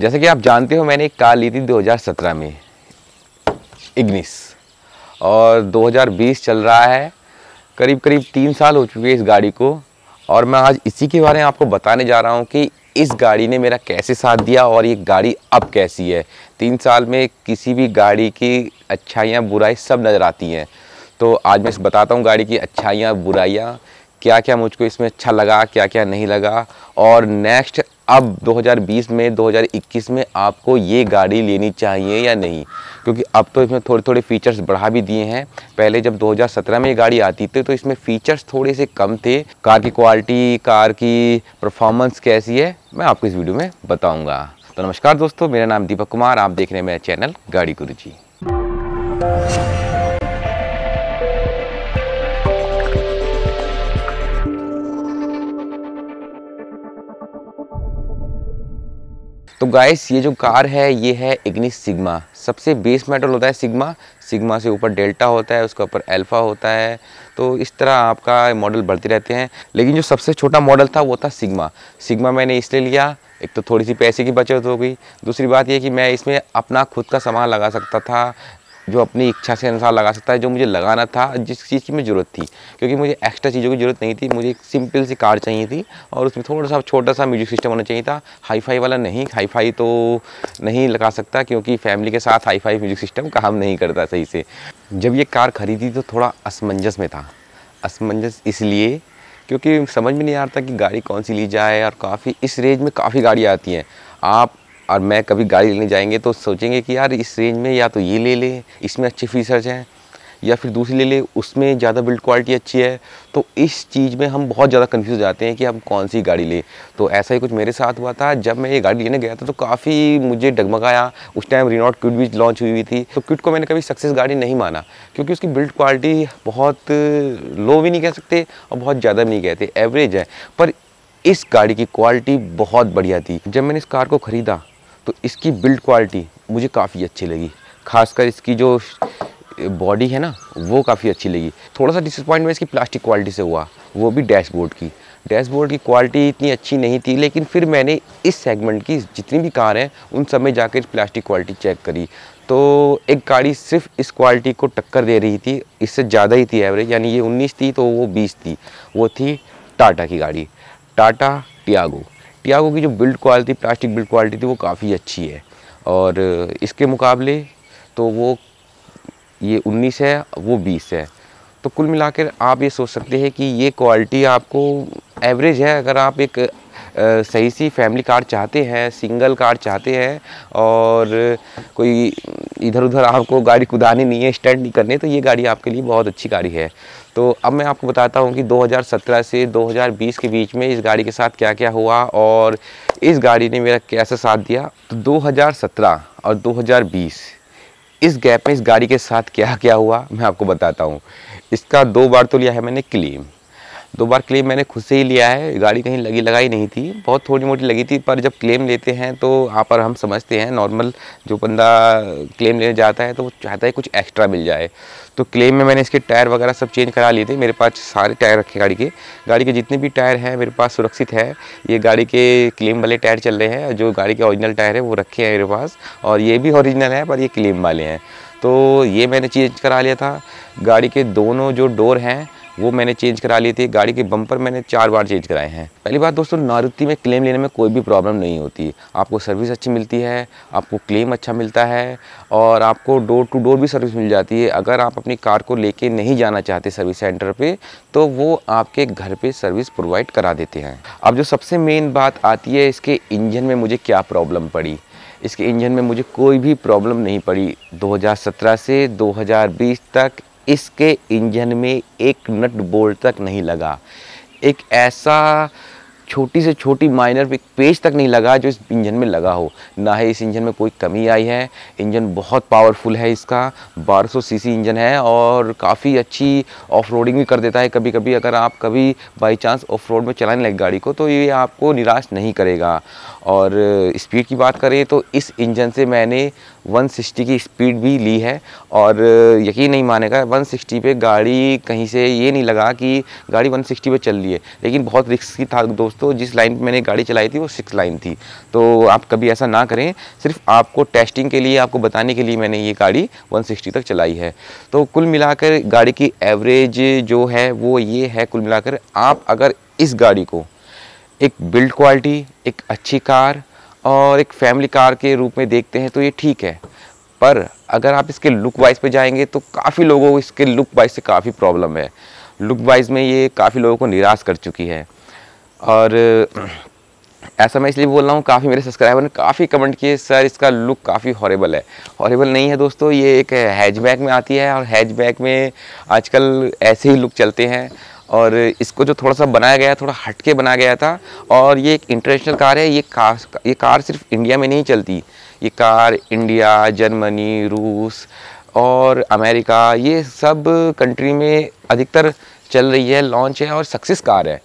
जैसे कि आप जानते हो मैंने एक कार ली थी 2017 में इग्निस और 2020 चल रहा है करीब करीब तीन साल हो चुके हैं इस गाड़ी को और मैं आज इसी के बारे में आपको बताने जा रहा हूँ कि इस गाड़ी ने मेरा कैसे साथ दिया और ये गाड़ी अब कैसी है तीन साल में किसी भी गाड़ी की अच्छाइयाँ बुराई सब नज़र आती हैं तो आज मैं बताता हूँ गाड़ी की अच्छाइयाँ बुराइयाँ क्या क्या मुझको इसमें अच्छा लगा क्या क्या नहीं लगा और नेक्स्ट अब 2020 में 2021 में आपको ये गाड़ी लेनी चाहिए या नहीं क्योंकि अब तो इसमें थोड़े थोड़े फीचर्स बढ़ा भी दिए हैं पहले जब 2017 में ये गाड़ी आती थी तो इसमें फीचर्स थोड़े से कम थे कार की क्वालिटी कार की परफॉर्मेंस कैसी है मैं आपको इस वीडियो में बताऊँगा तो नमस्कार दोस्तों मेरा नाम दीपक कुमार आप देख रहे हैं मेरा चैनल गाड़ी गुरु जी तो गाइस ये जो कार है ये है इग्निस सिग्मा सबसे बेस मेटल होता है सिग्मा सिग्मा से ऊपर डेल्टा होता है उसके ऊपर अल्फा होता है तो इस तरह आपका मॉडल बढ़ते रहते हैं लेकिन जो सबसे छोटा मॉडल था वो था सिग्मा सिग्मा मैंने इसलिए लिया एक तो थोड़ी सी पैसे की बचत हो गई दूसरी बात ये कि मैं इसमें अपना खुद का सामान लगा सकता था जो अपनी इच्छा से अनुसार लगा सकता है जो मुझे लगाना था जिस चीज़ की मैं ज़रूरत थी क्योंकि मुझे एक्स्ट्रा चीज़ों की ज़रूरत नहीं थी मुझे एक सिंपल सी कार चाहिए थी और उसमें थोड़ा सा छोटा सा म्यूजिक सिस्टम होना चाहिए था हाई फाई वाला नहीं हाई फाई तो नहीं लगा सकता क्योंकि फैमिली के साथ हाई फाई म्यूजिक सिस्टम काम नहीं करता सही से जब ये कार खरीदी तो थोड़ा असमंजस में था असमंजस इसलिए क्योंकि समझ में नहीं आ रहा था कि गाड़ी कौन सी ली जाए और काफ़ी इस रेंज में काफ़ी गाड़ियाँ आती हैं आप और मैं कभी गाड़ी लेने जाएंगे तो सोचेंगे कि यार इस रेंज में या तो ये ले ले इसमें अच्छे फीचर्स हैं या फिर दूसरी ले ले उसमें ज़्यादा बिल्ड क्वालिटी अच्छी है तो इस चीज़ में हम बहुत ज़्यादा कन्फ्यूज जाते हैं कि हम कौन सी गाड़ी लें तो ऐसा ही कुछ मेरे साथ हुआ था जब मैं ये गाड़ी लेने गया था तो काफ़ी मुझे डगमगाया उस टाइम रिनॉट क्विट भी लॉन्च हुई हुई थी तो क्विट को मैंने कभी सक्सेस गाड़ी नहीं माना क्योंकि उसकी बिल्ड क्वालिटी बहुत लो भी नहीं कह सकते और बहुत ज़्यादा भी नहीं कहते एवरेज है पर इस गाड़ी की क्वालिटी बहुत बढ़िया थी जब मैंने इस कार को ख़रीदा तो इसकी बिल्ड क्वालिटी मुझे काफ़ी अच्छी लगी खासकर इसकी जो बॉडी है ना वो काफ़ी अच्छी लगी थोड़ा सा डिसअपॉइंटमेंट इसकी प्लास्टिक क्वालिटी से हुआ वो भी डैशबोर्ड की डैशबोर्ड की क्वालिटी इतनी अच्छी नहीं थी लेकिन फिर मैंने इस सेगमेंट की जितनी भी कार हैं उन सब में जाकर प्लास्टिक क्वालिटी चेक करी तो एक गाड़ी सिर्फ इस क्वालिटी को टक्कर दे रही थी इससे ज़्यादा ही थी एवरेज यानी ये 19 थी तो वो 20 थी वो थी टाटा की गाड़ी टाटा टियागो टियागो की जो build quality plastic build quality थी वो काफ़ी अच्छी है और इसके मुकाबले तो वो ये 19 है वो 20 है तो कुल मिलाकर आप ये सोच सकते हैं कि ये क्वालिटी आपको एवरेज है अगर आप एक सही सी फैमिली कार चाहते हैं सिंगल कार चाहते हैं और कोई इधर उधर आपको गाड़ी कुदानी नहीं है स्टैंड नहीं करने तो ये गाड़ी आपके लिए बहुत अच्छी गाड़ी है तो अब मैं आपको बताता हूँ कि 2017 से 2020 के बीच में इस गाड़ी के साथ क्या क्या हुआ और इस गाड़ी ने मेरा कैसा साथ दिया तो 2017 और 2020 इस गैप में इस गाड़ी के साथ क्या क्या हुआ मैं आपको बताता हूँ इसका दो बार तो लिया है मैंने क्लेम दो बार क्लेम मैंने खुद से ही लिया है गाड़ी कहीं लगी लगाई नहीं थी बहुत थोड़ी मोटी लगी थी पर जब क्लेम लेते हैं तो यहाँ पर हम समझते हैं नॉर्मल जो बंदा क्लेम लेने जाता है तो वो चाहता है कुछ एक्स्ट्रा मिल जाए तो क्लेम में मैंने इसके टायर वगैरह सब चेंज करा लिए थे मेरे पास सारे टायर रखे गाड़ी के गाड़ी के जितने भी टायर हैं मेरे पास सुरक्षित है ये गाड़ी के क्लेम वाले टायर चल रहे हैं जो गाड़ी के ऑरिजिनल टायर है वो रखे हैं मेरे पास और ये भी ऑरिजिनल है पर ये क्लेम वाले हैं तो ये मैंने चेंज करा लिया था गाड़ी के दोनों जो डोर हैं वो मैंने चेंज करा ली थी गाड़ी के बम्पर मैंने चार बार चेंज कराए हैं पहली बात दोस्तों नारुति में क्लेम लेने में कोई भी प्रॉब्लम नहीं होती आपको सर्विस अच्छी मिलती है आपको क्लेम अच्छा मिलता है और आपको डोर टू डोर भी सर्विस मिल जाती है अगर आप अपनी कार को लेके नहीं जाना चाहते सर्विस सेंटर पर तो वो आपके घर पर सर्विस प्रोवाइड करा देते हैं अब जो सबसे मेन बात आती है इसके इंजन में मुझे क्या प्रॉब्लम पड़ी इसके इंजन में मुझे कोई भी प्रॉब्लम नहीं पड़ी 2017 से 2020 तक इसके इंजन में एक नट बोल्ट तक नहीं लगा एक ऐसा छोटी से छोटी माइनर एक पेज तक नहीं लगा जो इस इंजन में लगा हो ना ही इस इंजन में कोई कमी आई है इंजन बहुत पावरफुल है इसका 1200 सीसी इंजन है और काफ़ी अच्छी ऑफ रोडिंग भी कर देता है कभी कभी अगर आप कभी बाई चांस ऑफ रोड में चलाने लगे गाड़ी को तो ये आपको निराश नहीं करेगा और स्पीड की बात करें तो इस इंजन से मैंने 160 की स्पीड भी ली है और यकीन नहीं मानेगा 160 पे गाड़ी कहीं से ये नहीं लगा कि गाड़ी 160 पे चल रही है लेकिन बहुत रिस्की था दोस्तों जिस लाइन पे मैंने गाड़ी चलाई थी वो सिक्स लाइन थी तो आप कभी ऐसा ना करें सिर्फ आपको टेस्टिंग के लिए आपको बताने के लिए मैंने ये गाड़ी वन तक चलाई है तो कुल मिलाकर गाड़ी की एवरेज जो है वो ये है कुल मिलाकर आप अगर इस गाड़ी को एक बिल्ड क्वालिटी एक अच्छी कार और एक फैमिली कार के रूप में देखते हैं तो ये ठीक है पर अगर आप इसके लुक वाइज पे जाएंगे तो काफ़ी लोगों को इसके लुक वाइज से काफ़ी प्रॉब्लम है लुक वाइज में ये काफ़ी लोगों को निराश कर चुकी है और ऐसा मैं इसलिए बोल रहा हूँ काफ़ी मेरे सब्सक्राइबर ने काफ़ी कमेंट किए सर इसका लुक काफ़ी हॉरेबल है हॉरेबल नहीं है दोस्तों ये एक हैचबैक में आती है और हैचबैक में आजकल ऐसे ही लुक चलते हैं और इसको जो थोड़ा सा बनाया गया थोड़ा हटके बनाया गया था और ये एक इंटरनेशनल कार है ये कार ये कार सिर्फ इंडिया में नहीं चलती ये कार इंडिया जर्मनी रूस और अमेरिका ये सब कंट्री में अधिकतर चल रही है लॉन्च है और सक्सेस कार है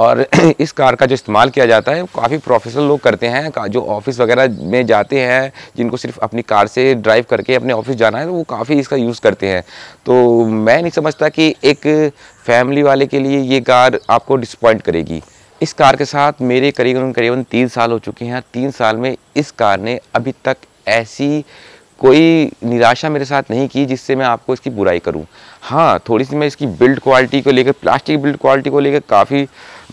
और इस कार का जो इस्तेमाल किया जाता है काफ़ी प्रोफेशनल लोग करते हैं जो ऑफिस वगैरह में जाते हैं जिनको सिर्फ अपनी कार से ड्राइव करके अपने ऑफिस जाना है तो वो काफ़ी इसका यूज़ करते हैं तो मैं नहीं समझता कि एक फैमिली वाले के लिए ये कार आपको डिसपॉइंट करेगी इस कार के साथ मेरे करीबन करीबन तीन साल हो चुके हैं तीन साल में इस कार ने अभी तक ऐसी कोई निराशा मेरे साथ नहीं की जिससे मैं आपको इसकी बुराई करूँ हाँ थोड़ी सी मैं इसकी बिल्ड क्वालिटी को लेकर प्लास्टिक बिल्ड क्वालिटी को लेकर काफ़ी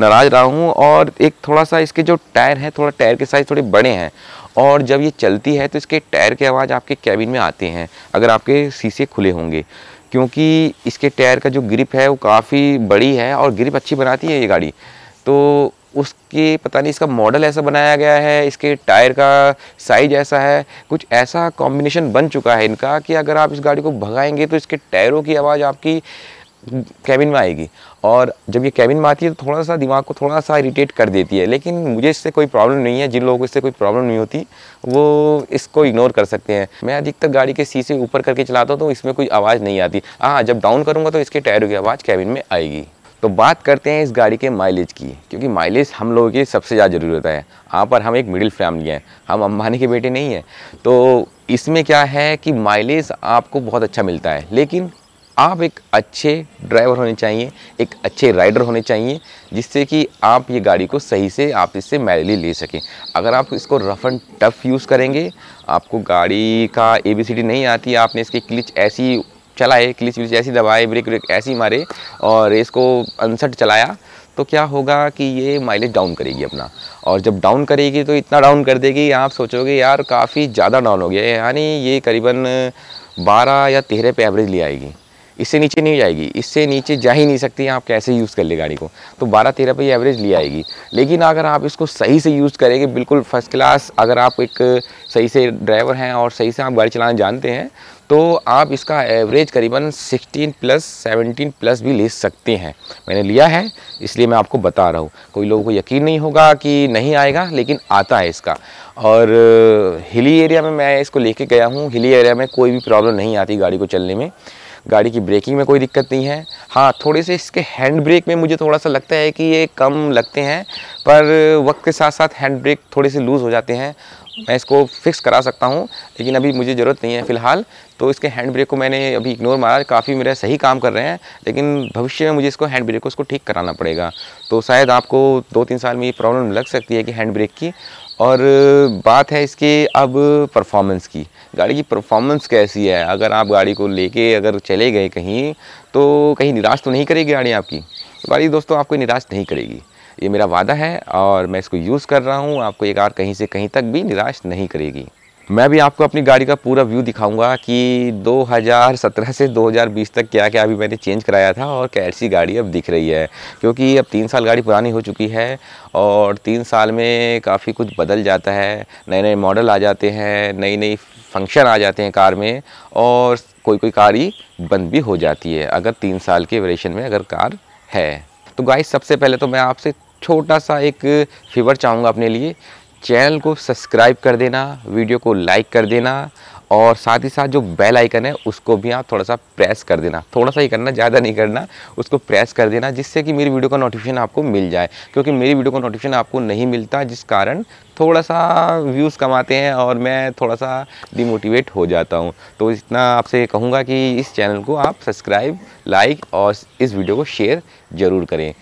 नाराज़ रहा हूँ और एक थोड़ा सा इसके जो टायर हैं थोड़ा टायर के साइज़ थोड़े बड़े हैं और जब ये चलती है तो इसके टायर की आवाज़ आपके कैबिन में आते हैं अगर आपके शीशे खुले होंगे क्योंकि इसके टायर का जो ग्रिप है वो काफ़ी बड़ी है और ग्रिप अच्छी बनाती है ये गाड़ी तो उसके पता नहीं इसका मॉडल ऐसा बनाया गया है इसके टायर का साइज ऐसा है कुछ ऐसा कॉम्बिनेशन बन चुका है इनका कि अगर आप इस गाड़ी को भगाएंगे तो इसके टायरों की आवाज़ आपकी कैबिन में आएगी और जब ये कैबिन में आती है तो थोड़ा सा दिमाग को थोड़ा सा इरीटेट कर देती है लेकिन मुझे इससे कोई प्रॉब्लम नहीं है जिन लोगों को इससे कोई प्रॉब्लम नहीं होती वो इसको इग्नोर कर सकते हैं मैं अधिकतर गाड़ी के शीशे ऊपर करके चलाता हूँ तो इसमें कोई आवाज़ नहीं आती हाँ जब डाउन करूँगा तो इसके टायरों की आवाज़ कैबिन में आएगी तो बात करते हैं इस गाड़ी के माइलेज की क्योंकि माइलेज हम लोगों की सबसे ज़्यादा ज़रूरी होता है यहाँ पर हम एक मिडिल फैमिली हैं हम अम्बानी के बेटे नहीं हैं तो इसमें क्या है कि माइलेज आपको बहुत अच्छा मिलता है लेकिन आप एक अच्छे ड्राइवर होने चाहिए एक अच्छे राइडर होने चाहिए जिससे कि आप ये गाड़ी को सही से आप इससे मैरेली ले सकें अगर आप इसको रफ एंड टफ यूज़ करेंगे आपको गाड़ी का ए बी सी डी नहीं आती आपने इसकी क्लिच ऐसी चलाए क्लिच व्लिच ऐसी दबाए ब्रेक व्रेक ऐसी मारे और इसको अनसट चलाया तो क्या होगा कि ये माइलेज डाउन करेगी अपना और जब डाउन करेगी तो इतना डाउन कर देगी आप सोचोगे यार काफ़ी ज़्यादा डाउन हो गया यानी ये करीबन बारह या तेरह पे एवरेज ले आएगी इससे नीचे नहीं जाएगी इससे नीचे जा ही नहीं सकती आप कैसे यूज़ कर ले गाड़ी को तो बारह तेरह पे एवरेज ले आएगी लेकिन अगर आप इसको सही से यूज़ करेंगे बिल्कुल फर्स्ट क्लास अगर आप एक सही से ड्राइवर हैं और सही से आप गाड़ी चलाना जानते हैं तो आप इसका एवरेज करीबन 16 प्लस 17 प्लस भी ले सकते हैं मैंने लिया है इसलिए मैं आपको बता रहा हूँ कोई लोगों को यकीन नहीं होगा कि नहीं आएगा लेकिन आता है इसका और हिली एरिया में मैं इसको लेके गया हूँ हिली एरिया में कोई भी प्रॉब्लम नहीं आती गाड़ी को चलने में गाड़ी की ब्रेकिंग में कोई दिक्कत नहीं है हाँ थोड़े से इसके हैंड ब्रेक में मुझे थोड़ा सा लगता है कि ये कम लगते हैं पर वक्त के साथ साथ हैंड ब्रेक थोड़े से लूज़ हो जाते हैं मैं इसको फिक्स करा सकता हूँ लेकिन अभी मुझे ज़रूरत नहीं है फ़िलहाल तो इसके हैंड ब्रेक को मैंने अभी इग्नोर मारा काफ़ी मेरा सही काम कर रहे हैं लेकिन भविष्य में मुझे इसको हैंड ब्रेक को इसको ठीक कराना पड़ेगा तो शायद आपको दो तीन साल में ये प्रॉब्लम लग सकती है कि हैंड ब्रेक की और बात है इसके अब परफॉर्मेंस की गाड़ी की परफॉर्मेंस कैसी है अगर आप गाड़ी को लेके अगर चले गए कहीं तो कहीं निराश तो नहीं करेगी गाड़ी आपकी गाड़ी तो दोस्तों आपको निराश नहीं करेगी ये मेरा वादा है और मैं इसको यूज़ कर रहा हूँ आपको ये कार कहीं से कहीं तक भी निराश नहीं करेगी मैं भी आपको अपनी गाड़ी का पूरा व्यू दिखाऊंगा कि 2017 से 2020 तक क्या क्या अभी मैंने चेंज कराया था और कैसी गाड़ी अब दिख रही है क्योंकि अब तीन साल गाड़ी पुरानी हो चुकी है और तीन साल में काफ़ी कुछ बदल जाता है नए नए मॉडल आ जाते हैं नई नई फंक्शन आ जाते हैं कार में और कोई कोई कार ही बंद भी हो जाती है अगर तीन साल के वेरिएशन में अगर कार है तो गाइस सबसे पहले तो मैं आपसे छोटा सा एक फेवर चाहूँगा अपने लिए चैनल को सब्सक्राइब कर देना वीडियो को लाइक कर देना और साथ ही साथ जो बेल आइकन है उसको भी आप थोड़ा सा प्रेस कर देना थोड़ा सा ही करना ज़्यादा नहीं करना उसको प्रेस कर देना जिससे कि मेरी वीडियो का नोटिफिकेशन आपको मिल जाए क्योंकि मेरी वीडियो का नोटिफिकेशन आपको नहीं मिलता जिस कारण थोड़ा सा व्यूज़ कमाते हैं और मैं थोड़ा सा डिमोटिवेट हो जाता हूँ तो इतना आपसे कहूँगा कि इस चैनल को आप सब्सक्राइब लाइक और इस वीडियो को शेयर ज़रूर करें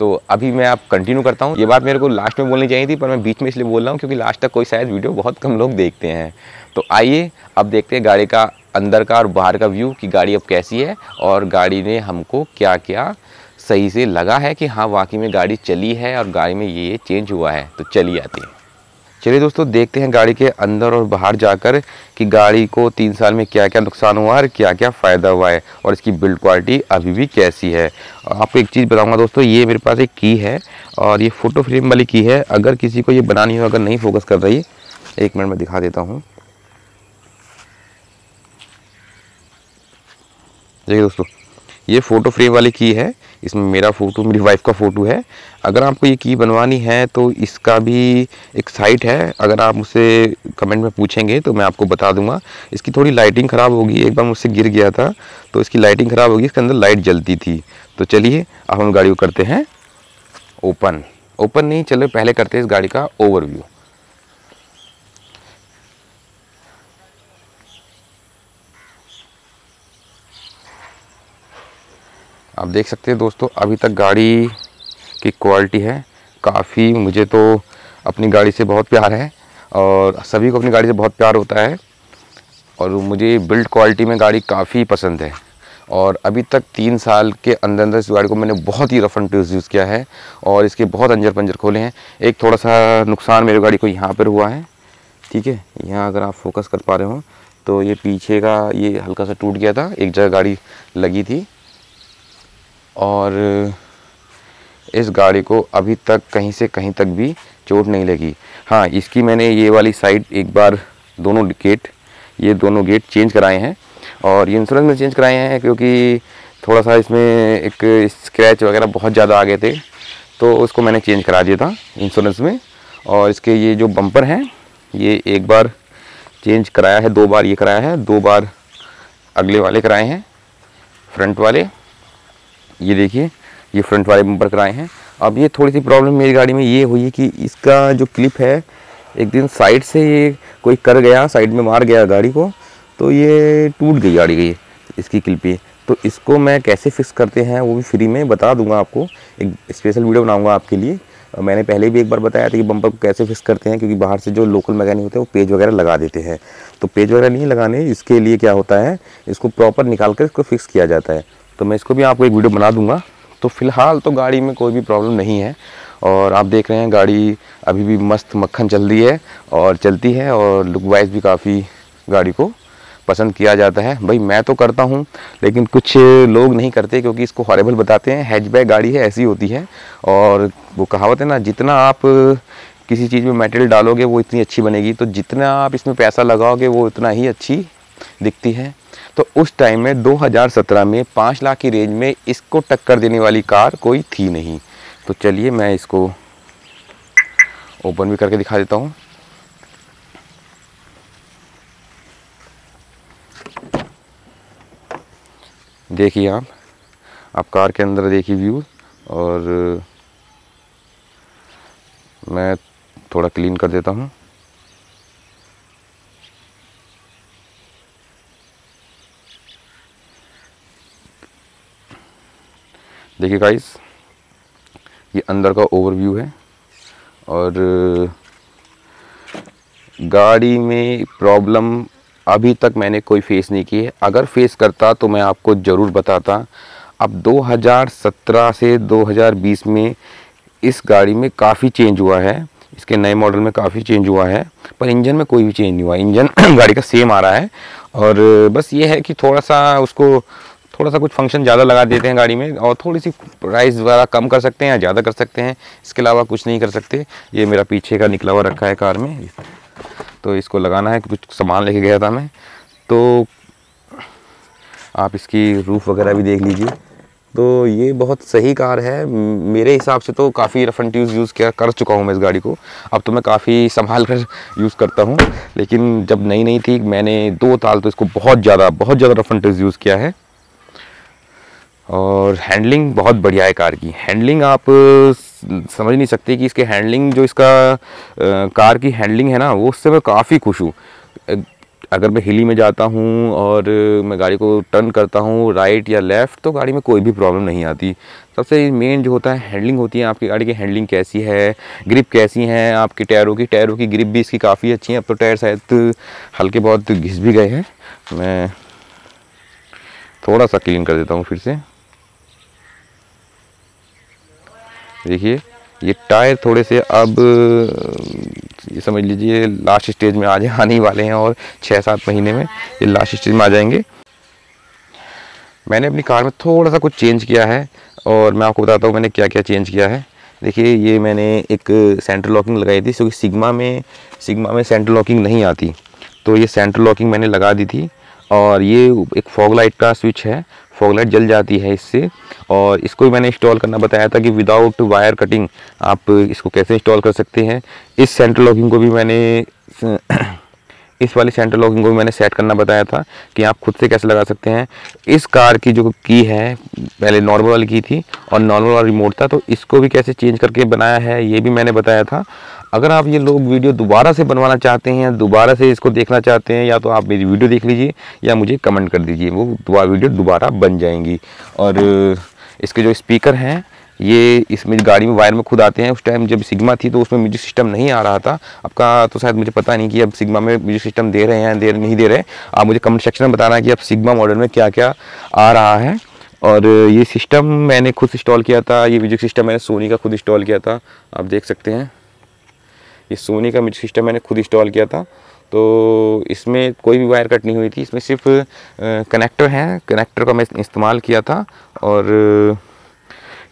तो अभी मैं आप कंटिन्यू करता हूँ ये बात मेरे को लास्ट में बोलनी चाहिए थी पर मैं बीच में इसलिए बोल रहा हूँ क्योंकि लास्ट तक कोई शायद वीडियो बहुत कम लोग देखते हैं तो आइए अब देखते हैं गाड़ी का अंदर का और बाहर का व्यू कि गाड़ी अब कैसी है और गाड़ी ने हमको क्या क्या सही से लगा है कि हाँ वाकई में गाड़ी चली है और गाड़ी में ये चेंज हुआ है तो चली आती है चलिए दोस्तों देखते हैं गाड़ी के अंदर और बाहर जाकर कि गाड़ी को तीन साल में क्या क्या नुकसान हुआ है और क्या क्या फ़ायदा हुआ है और इसकी बिल्ड क्वालिटी अभी भी कैसी है आपको एक चीज़ बताऊंगा दोस्तों ये मेरे पास एक की है और ये फ़ोटो फ्रेम वाली की है अगर किसी को ये बनानी हो अगर नहीं फोकस कर रही एक मिनट में दिखा देता हूँ देखिए दोस्तों ये फ़ोटो फ्रेम वाली की है इसमें मेरा फ़ोटो मेरी वाइफ का फ़ोटो है अगर आपको ये की बनवानी है तो इसका भी एक साइट है अगर आप मुझसे कमेंट में पूछेंगे तो मैं आपको बता दूंगा इसकी थोड़ी लाइटिंग ख़राब होगी एक बार मुझसे गिर गया था तो इसकी लाइटिंग ख़राब होगी इसके अंदर लाइट जलती थी तो चलिए अब हम गाड़ी को करते हैं ओपन ओपन नहीं चलो पहले करते हैं इस गाड़ी का ओवरव्यू आप देख सकते हैं दोस्तों अभी तक गाड़ी की क्वालिटी है काफ़ी मुझे तो अपनी गाड़ी से बहुत प्यार है और सभी को अपनी गाड़ी से बहुत प्यार होता है और मुझे बिल्ड क्वालिटी में गाड़ी काफ़ी पसंद है और अभी तक तीन साल के अंदर अंदर इस गाड़ी को मैंने बहुत ही रफ़ एंड टूज यूज़ किया है और इसके बहुत अंजर पंजर खोले हैं एक थोड़ा सा नुकसान मेरी गाड़ी को यहाँ पर हुआ है ठीक है यहाँ अगर आप फोकस कर पा रहे हो तो ये पीछे का ये हल्का सा टूट गया था एक जगह गाड़ी लगी थी और इस गाड़ी को अभी तक कहीं से कहीं तक भी चोट नहीं लगी हाँ इसकी मैंने ये वाली साइड एक बार दोनों गेट ये दोनों गेट चेंज कराए हैं और ये इंश्योरेंस में चेंज कराए हैं क्योंकि थोड़ा सा इसमें एक स्क्रैच वगैरह बहुत ज़्यादा आ गए थे तो उसको मैंने चेंज करा दिया था इंश्योरेंस में और इसके ये जो बम्पर हैं ये एक बार चेंज कराया है दो बार ये कराया है दो बार अगले वाले कराए हैं फ्रंट वाले ये देखिए ये फ्रंट वाले बम्पर कराए हैं अब ये थोड़ी सी प्रॉब्लम मेरी गाड़ी में ये हुई है कि इसका जो क्लिप है एक दिन साइड से ये कोई कर गया साइड में मार गया गाड़ी को तो ये टूट गई गाड़ी गई इसकी क्लिप ये तो इसको मैं कैसे फिक्स करते हैं वो भी फ्री में बता दूंगा आपको एक स्पेशल वीडियो बनाऊंगा आपके लिए मैंने पहले भी एक बार बताया था कि बम्पर को कैसे फिक्स करते हैं क्योंकि बाहर से जो लोकल मैकेनिक होते हैं वो पेज वगैरह लगा देते हैं तो पेज वगैरह नहीं लगाने इसके लिए क्या होता है इसको प्रॉपर निकाल कर इसको फिक्स किया जाता है तो मैं इसको भी आपको एक वीडियो बना दूंगा तो फ़िलहाल तो गाड़ी में कोई भी प्रॉब्लम नहीं है और आप देख रहे हैं गाड़ी अभी भी मस्त मक्खन चल रही है और चलती है और लुक वाइज भी काफ़ी गाड़ी को पसंद किया जाता है भाई मैं तो करता हूँ लेकिन कुछ लोग नहीं करते क्योंकि इसको हॉरेबल बताते हैं हैचबैक गाड़ी है ऐसी होती है और वो कहावत है ना जितना आप किसी चीज़ में मेटेरियल डालोगे वो इतनी अच्छी बनेगी तो जितना आप इसमें पैसा लगाओगे वो उतना ही अच्छी दिखती है तो उस टाइम में 2017 में पाँच लाख की रेंज में इसको टक्कर देने वाली कार कोई थी नहीं तो चलिए मैं इसको ओपन भी करके दिखा देता हूँ देखिए आप आप कार के अंदर देखिए व्यू और मैं थोड़ा क्लीन कर देता हूँ देखिए गाइस ये अंदर का ओवरव्यू है और गाड़ी में प्रॉब्लम अभी तक मैंने कोई फेस नहीं की है अगर फेस करता तो मैं आपको ज़रूर बताता अब 2017 से 2020 में इस गाड़ी में काफ़ी चेंज हुआ है इसके नए मॉडल में काफ़ी चेंज हुआ है पर इंजन में कोई भी चेंज नहीं हुआ इंजन गाड़ी का सेम आ रहा है और बस ये है कि थोड़ा सा उसको थोड़ा सा कुछ फंक्शन ज़्यादा लगा देते हैं गाड़ी में और थोड़ी सी प्राइस वगैरह कम कर सकते हैं या ज़्यादा कर सकते हैं इसके अलावा कुछ नहीं कर सकते ये मेरा पीछे का निकला हुआ रखा है कार में तो इसको लगाना है कुछ सामान लेके गया था मैं तो आप इसकी रूफ़ वगैरह भी देख लीजिए तो ये बहुत सही कार है मेरे हिसाब से तो काफ़ी रफ एंड यूज़ यूज़ किया कर चुका हूँ मैं इस गाड़ी को अब तो मैं काफ़ी संभाल कर यूज़ करता हूँ लेकिन जब नई नई थी मैंने दो साल तो इसको बहुत ज़्यादा बहुत ज़्यादा रफ एंड यूज़ किया है और हैंडलिंग बहुत बढ़िया है कार की हैंडलिंग आप समझ नहीं सकते कि इसके हैंडलिंग जो इसका आ, कार की हैंडलिंग है ना वो उससे मैं काफ़ी खुश हूँ अगर मैं हिली में जाता हूँ और मैं गाड़ी को टर्न करता हूँ राइट या लेफ़्ट तो गाड़ी में कोई भी प्रॉब्लम नहीं आती सबसे मेन जो होता है हैंडलिंग होती है आपकी गाड़ी की हैंडलिंग कैसी है ग्रिप कैसी है आपके टायरों की टायरों की ग्रिप भी इसकी काफ़ी अच्छी है अब तो टायर शायद हल्के बहुत घिस भी गए हैं मैं थोड़ा सा क्लीन कर देता हूँ फिर से देखिए ये टायर थोड़े से अब ये समझ लीजिए लास्ट स्टेज में आ जाए आने वाले हैं और छः सात महीने में ये लास्ट स्टेज में आ जाएंगे मैंने अपनी कार में थोड़ा सा कुछ चेंज किया है और मैं आपको बताता हूँ मैंने क्या क्या चेंज किया है देखिए ये मैंने एक सेंटर लॉकिंग लगाई थी क्योंकि सिग्मा में सिग्मा में सेंटर लॉकिंग नहीं आती तो ये सेंटर लॉकिंग मैंने लगा दी थी और ये एक फॉग लाइट का स्विच है फॉगलाइट जल जाती है इससे और इसको भी मैंने इंस्टॉल करना बताया था कि विदाउट वायर कटिंग आप इसको कैसे इंस्टॉल कर सकते हैं इस सेंटर लॉकिंग को भी मैंने इस वाली सेंटर लॉकिंग को भी मैंने सेट करना बताया था कि आप खुद से कैसे लगा सकते हैं इस कार की जो की है पहले नॉर्मल वाली की थी और नॉर्मल वाला रिमोट था तो इसको भी कैसे चेंज करके बनाया है ये भी मैंने बताया था अगर आप ये लोग वीडियो दोबारा से बनवाना चाहते हैं दोबारा से इसको देखना चाहते हैं या तो आप मेरी वीडियो देख लीजिए या मुझे कमेंट कर दीजिए वो दुआ वीडियो दोबारा बन जाएंगी और इसके जो स्पीकर हैं ये इसमें गाड़ी में वायर में खुद आते हैं उस टाइम जब सिग्मा थी तो उसमें म्यूजिक सिस्टम नहीं आ रहा था आपका तो शायद मुझे पता नहीं कि अब सिग्मा में म्यूजिक सिस्टम दे रहे हैं दे रहे नहीं दे रहे आप मुझे कमेंट सेक्शन में बताना कि अब सिग्मा मॉडल में क्या क्या आ रहा है और ये सिस्टम मैंने खुद इंस्टॉल किया था ये म्यूजिक सिस्टम मैंने सोनी का खुद इंस्टॉल किया था आप देख सकते हैं ये सोनी का म्यूजिक सिस्टम मैंने खुद इंस्टॉल किया था तो इसमें कोई भी वायर कट नहीं हुई थी इसमें सिर्फ कनेक्टर हैं कनेक्टर का मैं इस्तेमाल किया था और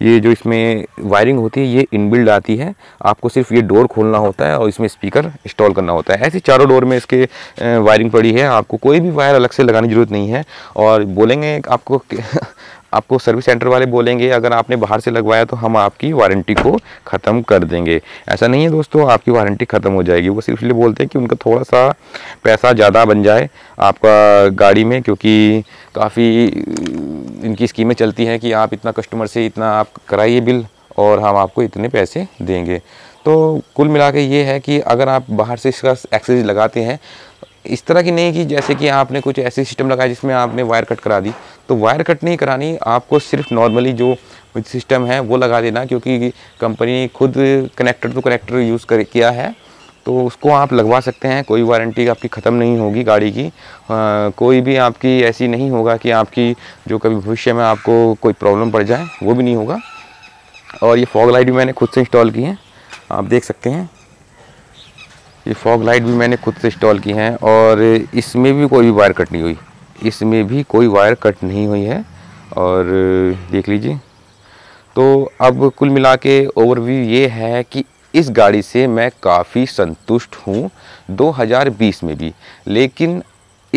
ये जो इसमें वायरिंग होती है ये इनबिल्ड आती है आपको सिर्फ ये डोर खोलना होता है और इसमें स्पीकर इंस्टॉल करना होता है ऐसे चारों डोर में इसके वायरिंग पड़ी है आपको कोई भी वायर अलग से लगाने की ज़रूरत नहीं है और बोलेंगे आपको आपको सर्विस सेंटर वाले बोलेंगे अगर आपने बाहर से लगवाया तो हम आपकी वारंटी को ख़त्म कर देंगे ऐसा नहीं है दोस्तों आपकी वारंटी ख़त्म हो जाएगी वो सिर्फ इसलिए बोलते हैं कि उनका थोड़ा सा पैसा ज़्यादा बन जाए आपका गाड़ी में क्योंकि काफ़ी इनकी स्कीमें चलती हैं कि आप इतना कस्टमर से इतना आप कराइए बिल और हम आपको इतने पैसे देंगे तो कुल मिला के ये है कि अगर आप बाहर से इसका एक्सेज लगाते हैं इस तरह की नहीं कि जैसे कि आपने कुछ ऐसे सिस्टम लगाया जिसमें आपने वायर कट करा दी तो वायर कट नहीं करानी आपको सिर्फ नॉर्मली जो सिस्टम है वो लगा देना क्योंकि कंपनी खुद कनेक्टर टू कनेक्टर यूज़ कर किया है तो उसको आप लगवा सकते हैं कोई वारंटी आपकी ख़त्म नहीं होगी गाड़ी की आ, कोई भी आपकी ऐसी नहीं होगा कि आपकी जो कभी भविष्य में आपको कोई प्रॉब्लम पड़ जाए वो भी नहीं होगा और ये फॉग लाइट भी मैंने खुद से इंस्टॉल की है आप देख सकते हैं ये फॉग लाइट भी मैंने खुद से इंस्टॉल की हैं और इसमें भी कोई भी वायर कट नहीं हुई इसमें भी कोई वायर कट नहीं हुई है और देख लीजिए तो अब कुल मिला के ओवरव्यू ये है कि इस गाड़ी से मैं काफ़ी संतुष्ट हूँ 2020 में भी लेकिन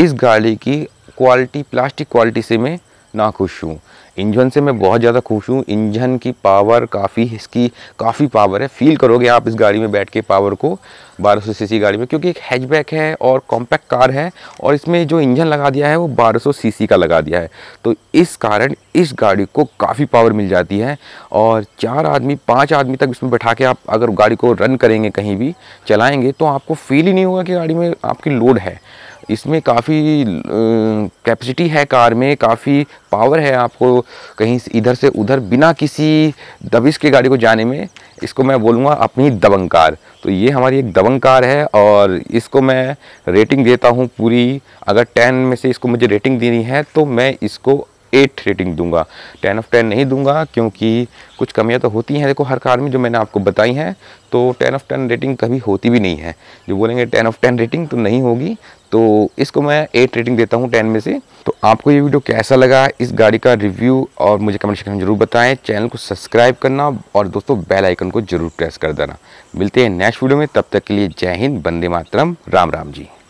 इस गाड़ी की क्वालिटी प्लास्टिक क्वालिटी से मैं नाखुश हूँ इंजन से मैं बहुत ज़्यादा खुश हूँ इंजन की पावर काफ़ी इसकी काफ़ी पावर है फील करोगे आप इस गाड़ी में बैठ के पावर को बारह सौ सीसी गाड़ी में क्योंकि एक हैचबैक है और कॉम्पैक्ट कार है और इसमें जो इंजन लगा दिया है वो बारह सौ सीसी का लगा दिया है तो इस कारण इस गाड़ी को काफ़ी पावर मिल जाती है और चार आदमी पाँच आदमी तक इसमें बैठा के आप अगर गाड़ी को रन करेंगे कहीं भी चलाएँगे तो आपको फील ही नहीं होगा कि गाड़ी में आपकी लोड है इसमें काफ़ी कैपेसिटी है कार में काफ़ी पावर है आपको कहीं इधर से उधर बिना किसी दबिश के गाड़ी को जाने में इसको मैं बोलूँगा अपनी दबंग कार तो ये हमारी एक दबंग कार है और इसको मैं रेटिंग देता हूँ पूरी अगर टेन में से इसको मुझे रेटिंग देनी है तो मैं इसको एट रेटिंग दूंगा टेन ऑफ टेन नहीं दूंगा क्योंकि कुछ कमियां तो होती हैं देखो हर कार में जो मैंने आपको बताई हैं तो टेन ऑफ टेन रेटिंग कभी होती भी नहीं है जो बोलेंगे टेन ऑफ टेन रेटिंग तो नहीं होगी तो इसको मैं एट रेटिंग देता हूँ टेन में से तो आपको ये वीडियो कैसा लगा इस गाड़ी का रिव्यू और मुझे कमेंट सेक्शन में जरूर बताएं चैनल को सब्सक्राइब करना और दोस्तों बेल आइकन को जरूर प्रेस कर देना मिलते हैं नेक्स्ट वीडियो में तब तक के लिए जय हिंद बंदे मातरम राम राम जी